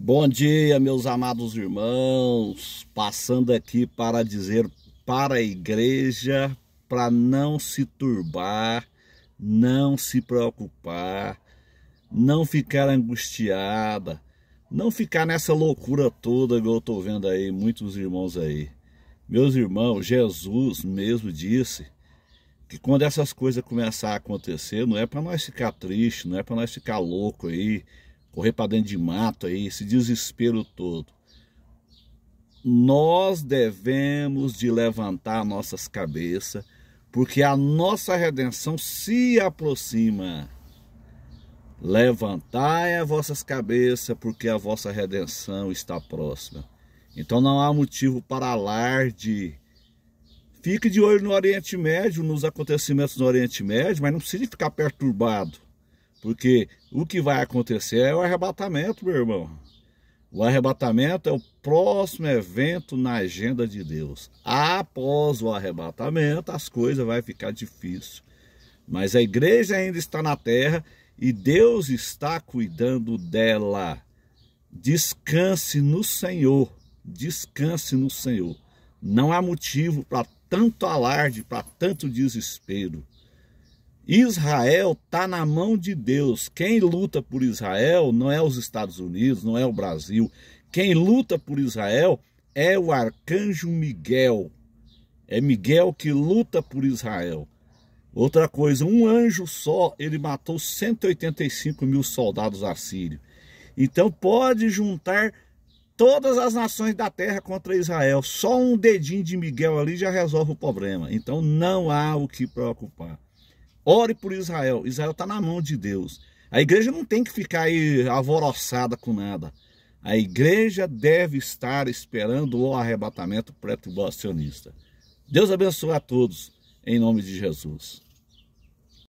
Bom dia, meus amados irmãos. Passando aqui para dizer para a igreja para não se turbar, não se preocupar, não ficar angustiada, não ficar nessa loucura toda que eu estou vendo aí, muitos irmãos aí. Meus irmãos, Jesus mesmo disse que quando essas coisas começar a acontecer, não é para nós ficar triste, não é para nós ficar louco aí, correr para dentro de mato aí, esse desespero todo. Nós devemos de levantar nossas cabeças, porque a nossa redenção se aproxima. Levantai as vossas cabeças, porque a vossa redenção está próxima. Então não há motivo para alarde. Fique de olho no Oriente Médio, nos acontecimentos no Oriente Médio, mas não precisa ficar perturbado. Porque o que vai acontecer é o arrebatamento, meu irmão. O arrebatamento é o próximo evento na agenda de Deus. Após o arrebatamento, as coisas vão ficar difíceis. Mas a igreja ainda está na terra e Deus está cuidando dela. Descanse no Senhor. Descanse no Senhor. Não há motivo para tanto alarde, para tanto desespero. Israel está na mão de Deus. Quem luta por Israel não é os Estados Unidos, não é o Brasil. Quem luta por Israel é o arcanjo Miguel. É Miguel que luta por Israel. Outra coisa, um anjo só, ele matou 185 mil soldados assírios. Então pode juntar todas as nações da terra contra Israel. Só um dedinho de Miguel ali já resolve o problema. Então não há o que preocupar. Ore por Israel. Israel está na mão de Deus. A igreja não tem que ficar aí alvoroçada com nada. A igreja deve estar esperando o arrebatamento pré-tribulacionista. Deus abençoe a todos, em nome de Jesus.